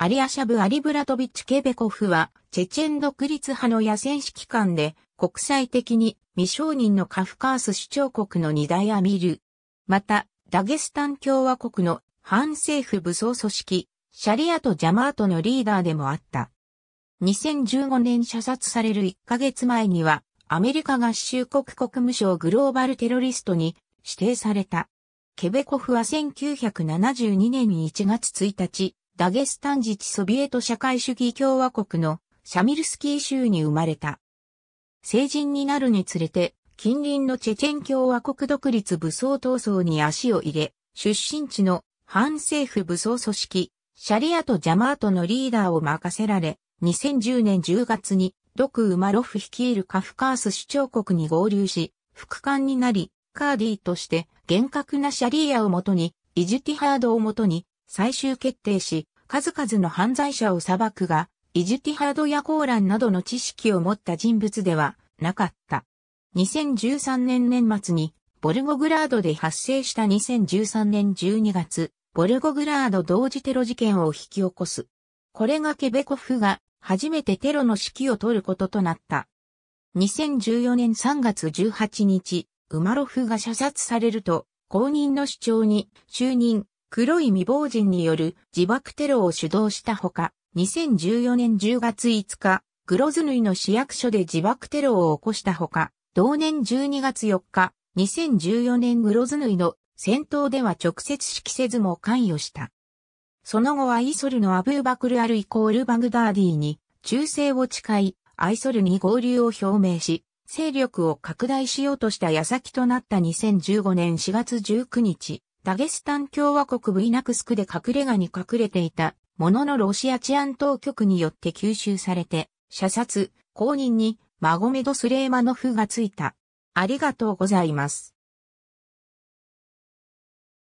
アリアシャブ・アリブラトビッチ・ケベコフは、チェチェン独立派の野戦指揮官で、国際的に未承認のカフカース主張国の二大アミル。また、ダゲスタン共和国の反政府武装組織、シャリアとジャマートのリーダーでもあった。2015年射殺される1ヶ月前には、アメリカ合衆国国務省グローバルテロリストに指定された。ケベコフは1972年1月1日、ダゲスタン自治ソビエト社会主義共和国のシャミルスキー州に生まれた。成人になるにつれて、近隣のチェチェン共和国独立武装闘争に足を入れ、出身地の反政府武装組織、シャリアとジャマートのリーダーを任せられ、2010年10月に、ドクウマロフ率いるカフカース首長国に合流し、副官になり、カーディとして厳格なシャリーアをもとに、イジュティハードをもとに最終決定し、数々の犯罪者を裁くが、イジュティハードやコーランなどの知識を持った人物ではなかった。2013年年末に、ボルゴグラードで発生した2013年12月、ボルゴグラード同時テロ事件を引き起こす。これがケベコフが初めてテロの指揮を取ることとなった。2014年3月18日、ウマロフが射殺されると、後任の主張に就任、黒い未亡人による自爆テロを主導したほか、2014年10月5日、グロズヌイの市役所で自爆テロを起こしたほか、同年12月4日、2014年グロズヌイの戦闘では直接指揮せずも関与した。その後はイソルのアブーバクルアルイコールバグダーディに忠誠を誓い、アイソルに合流を表明し、勢力を拡大しようとした矢先となった2015年4月19日、ダゲスタン共和国ブイナクスクで隠れ家に隠れていたもののロシア治安当局によって吸収されて、射殺、公認にマゴメド・スレーマノフがついた。ありがとうございます。